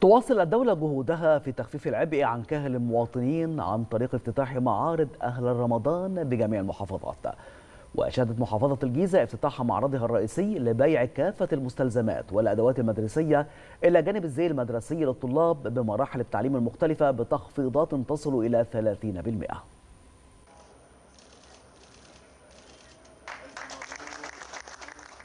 تواصل الدولة جهودها في تخفيف العبء عن كاهل المواطنين عن طريق افتتاح معارض أهل رمضان بجميع المحافظات وأشادت محافظة الجيزة افتتاح معرضها الرئيسي لبيع كافة المستلزمات والأدوات المدرسية إلى جانب الزي المدرسي للطلاب بمراحل التعليم المختلفة بتخفيضات تصل إلى 30%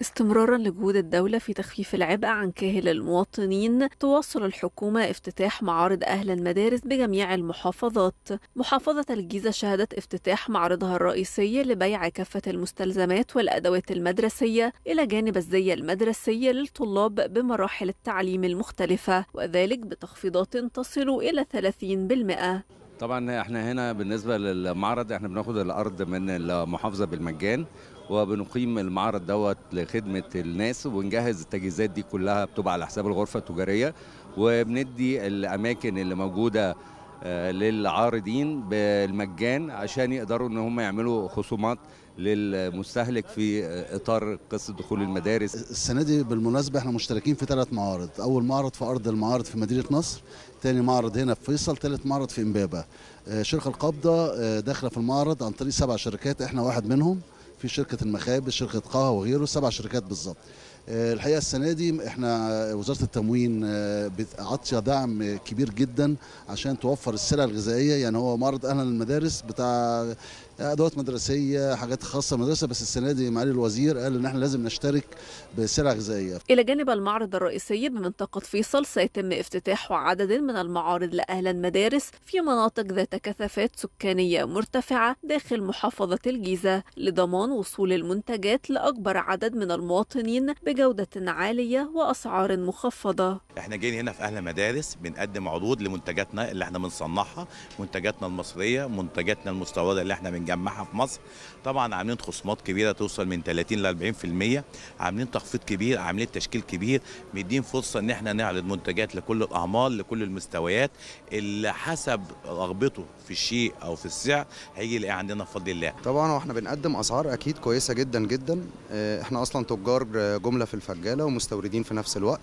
استمرارا لجهود الدولة في تخفيف العبء عن كاهل المواطنين تواصل الحكومة افتتاح معارض أهل المدارس بجميع المحافظات محافظة الجيزة شهدت افتتاح معرضها الرئيسي لبيع كافة المستلزمات والأدوات المدرسية إلى جانب الزي المدرسي للطلاب بمراحل التعليم المختلفة وذلك بتخفيضات تصل إلى 30% طبعا احنا هنا بالنسبه للمعرض احنا بناخد الارض من المحافظه بالمجان وبنقيم المعرض دوت لخدمه الناس وبنجهز التجهيزات دي كلها بتبقى على حساب الغرفه التجاريه وبندي الاماكن اللي موجوده آه، للعارضين بالمجان عشان يقدروا ان هم يعملوا خصومات للمستهلك في آه، اطار قصه دخول المدارس السنه دي بالمناسبه احنا مشتركين في ثلاث معارض اول معرض في ارض المعارض في مدينه نصر ثاني معرض هنا في فيصل ثالث معرض في امبابه آه، شركه القبضه داخله في المعرض عن طريق سبع شركات احنا واحد منهم في شركه المخابز شركه قهوه وغيره سبع شركات بالظبط آه، الحقيقه السنه دي احنا آه، وزاره التموين عاطيه دعم كبير جدا عشان توفر السلع الغذائيه يعني هو معرض اهلا المدارس بتاع آه، ادوات مدرسيه حاجات خاصه مدرسه بس السنه دي معالي الوزير قال ان احنا لازم نشترك بسلع غذائيه الى جانب المعرض الرئيسي بمنطقه فيصل سيتم افتتاح عدد من المعارض لاهلا مدارس في مناطق ذات كثافات سكانيه مرتفعه داخل محافظه الجيزه لضمان وصول المنتجات لاكبر عدد من المواطنين بجودة عالية وأسعار مخفضة احنا جايين هنا في أهل مدارس بنقدم عروض لمنتجاتنا اللي احنا بنصنعها منتجاتنا المصرية منتجاتنا المستوردة اللي احنا بنجمعها في مصر طبعا عاملين خصومات كبيرة توصل من 30 ل 40% عاملين تخفيض كبير عاملين تشكيل كبير مدين فرصة ان احنا نعرض منتجات لكل الأعمال لكل المستويات اللي حسب رغبته في الشيء أو في السعر هيجي يلاقي عندنا بفضل الله طبعا واحنا بنقدم أسعار أكيد كويسة جدا جدا آه، احنا أصلا تجار آه، جملة عملاء في الفجاله ومستوردين في نفس الوقت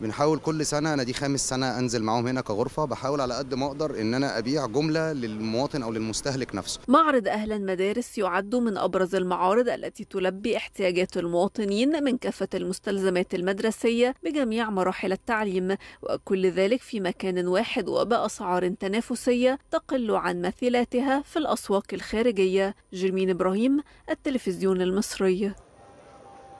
بنحاول كل سنه انا دي خامس سنه انزل معاهم هنا كغرفه بحاول على قد ما اقدر ان انا ابيع جمله للمواطن او للمستهلك نفسه معرض اهلا مدارس يعد من ابرز المعارض التي تلبي احتياجات المواطنين من كافه المستلزمات المدرسيه بجميع مراحل التعليم وكل ذلك في مكان واحد وباسعار تنافسيه تقل عن مثيلاتها في الاسواق الخارجيه جرمين ابراهيم التلفزيون المصري